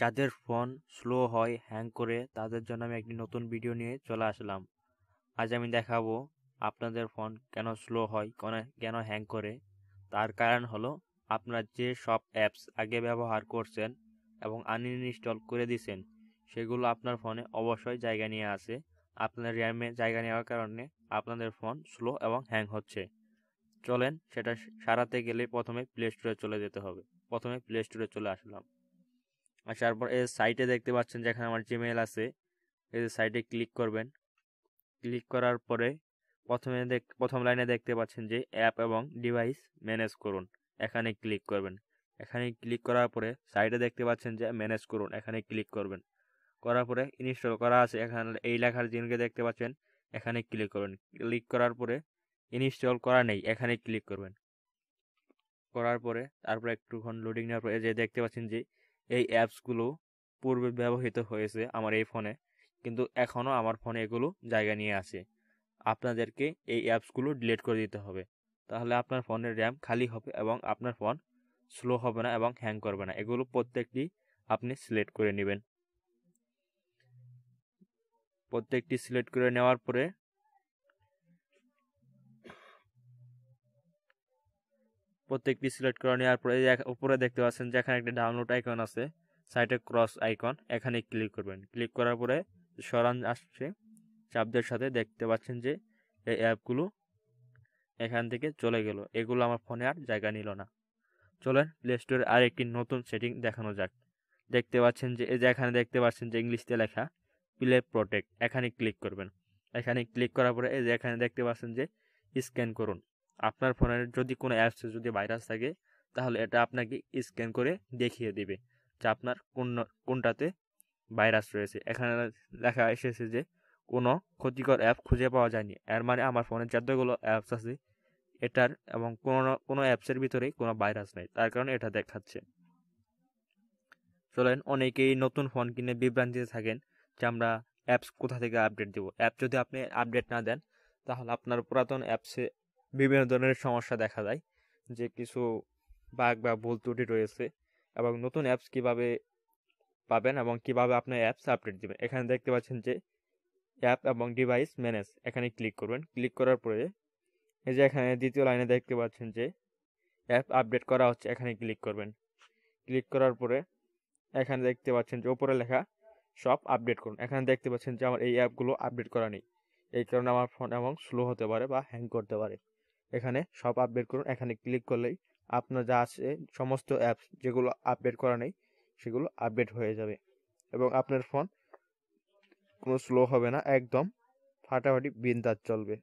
যাদের phone slow হয় hang করে তাদের জন্য আমি একটি নতুন ভিডিও নিয়ে চলে আসলাম আজ আমি দেখাবো আপনাদের ফোন কেন স্লো হয় কেন হ্যাং করে তার কারণ হলো আপনার যে সব অ্যাপস আগে ব্যবহার করছেন এবং আনইনস্টল করে দিয়েছেন সেগুলো আপনার ফোনে অবশ্যই জায়গা নিয়ে আছে আপনার র্যামে জায়গা নেওয়ার কারণে আপনাদের ফোন স্লো এবং হ্যাং হচ্ছে চলেন সেটা সারাতে গেলে প্রথমে প্লে স্টোরে চলে যেতে হবে প্রথমে প্লে স্টোরে চলে আসলাম আচ্ছা তারপর এর সাইটে দেখতে পাচ্ছেন যেখানে আমার জিমেল আছে এই সাইটে ক্লিক করবেন ক্লিক করার পরে প্রথমে দেখ প্রথম লাইনে দেখতে পাচ্ছেন যে অ্যাপ এবং ডিভাইস ম্যানেজ করুন এখানে ক্লিক করবেন এখানে ক্লিক করার পরে সাইডে দেখতে পাচ্ছেন যে ম্যানেজ করুন এখানে ক্লিক করবেন করার পরে ইনস্টল করা আছে এখানে এই লেখার জিনকে দেখতে পাচ্ছেন এখানে ক্লিক করবেন ক্লিক করার পরে ইনস্টল করা নেই এখানে ক্লিক করবেন করার পরে তারপরে একটুক্ষণ লোডিং নেওয়ার পরে যে দেখতে পাচ্ছেন যে এই অ্যাপসগুলো পূর্বে ব্যবহৃত হয়েছে আমার এই ফোনে কিন্তু এখনও আমার ফোনে এগুলো জায়গা নিয়ে আছে আপনাদেরকে এই অ্যাপসগুলো ডিলিট করে দিতে হবে তাহলে আপনার ফোনের র্যাম খালি হবে এবং আপনার ফোন স্লো হবে না এবং হ্যাং করবে না এগুলো প্রত্যেকটি আপনি সিলেক্ট করে নেবেন প্রত্যেকটি সিলেক্ট করে নেওয়ার পরে প্রত্যেকটি সিলেক্ট করে নেওয়ার পরে উপরে দেখতে পাচ্ছেন যে এখানে একটা ডাউনলোড আইকন আছে সাইটে ক্রস আইকন এখানে ক্লিক করবেন ক্লিক করার পরে সরান আসছে চাপদের সাথে দেখতে পাচ্ছেন যে এই অ্যাপগুলো এখান থেকে চলে গেল এগুলো আমার ফোনে আর জায়গা নিল না চলেন প্লে স্টোরে আর একটি নতুন সেটিং দেখানো যাক দেখতে পাচ্ছেন যে এই যে এখানে দেখতে পাচ্ছেন যে ইংলিশতে লেখা প্লে প্রোটেক্ট এখানে ক্লিক করবেন এখানে ক্লিক করার পরে এই যে এখানে দেখতে পাচ্ছেন যে স্ক্যান করুন আপনার ফোনের যদি কোনো অ্যাপসে যদি ভাইরাস থাকে তাহলে এটা আপনাকে স্ক্যান করে দেখিয়ে দেবে যে আপনার কোন কোনটাতে ভাইরাস রয়েছে এখানে দেখা এসেছে যে কোনো ক্ষতিকর অ্যাপ খুঁজে পাওয়া যায়নি এর মানে আমার ফোনের যতগুলো অ্যাপস আছে এটার এবং কোনো কোনো অ্যাপসের ভিতরে কোনো ভাইরাস নেই তার কারণে এটা দেখাচ্ছে চলেন অনেকেই নতুন ফোন কিনে বিভ্রান্তিতে থাকেন যে আমরা অ্যাপস কোথা থেকে আপডেট দেবো অ্যাপ যদি আপনি আপডেট না দেন তাহলে আপনার পুরাতন অ্যাপসে বিভিন্ন ধরনের সমস্যা দেখা দেয় যে কিছু বাঘ বা ভুল ত্রুটি রয়েছে এবং নতুন অ্যাপস কিভাবে পাবেন এবং কিভাবে আপনার অ্যাপস আপডেট দেবেন এখানে দেখতে পাচ্ছেন যে অ্যাপ এবং ডিভাইস ম্যানেজ এখানে ক্লিক করবেন ক্লিক করার পরে এই যে এখানে দ্বিতীয় লাইনে দেখতে পাচ্ছেন যে অ্যাপ আপডেট করা হচ্ছে এখানে ক্লিক করবেন ক্লিক করার পরে এখানে দেখতে পাচ্ছেন যে ওপরে লেখা সব আপডেট করুন এখানে দেখতে পাচ্ছেন যে আমার এই অ্যাপগুলো আপডেট করা নেই এই কারণে আমার ফোন এবং স্লো হতে পারে বা হ্যাং করতে পারে এখানে সব আপডেট করুন এখানে ক্লিক করলেই আপনার যা আছে সমস্ত অ্যাপস যেগুলো আপডেট করা নেই সেগুলো আপডেট হয়ে যাবে এবং আপনার ফোন কোনো স্লো হবে না একদম ফাটাফাটি বিন্দাস চলবে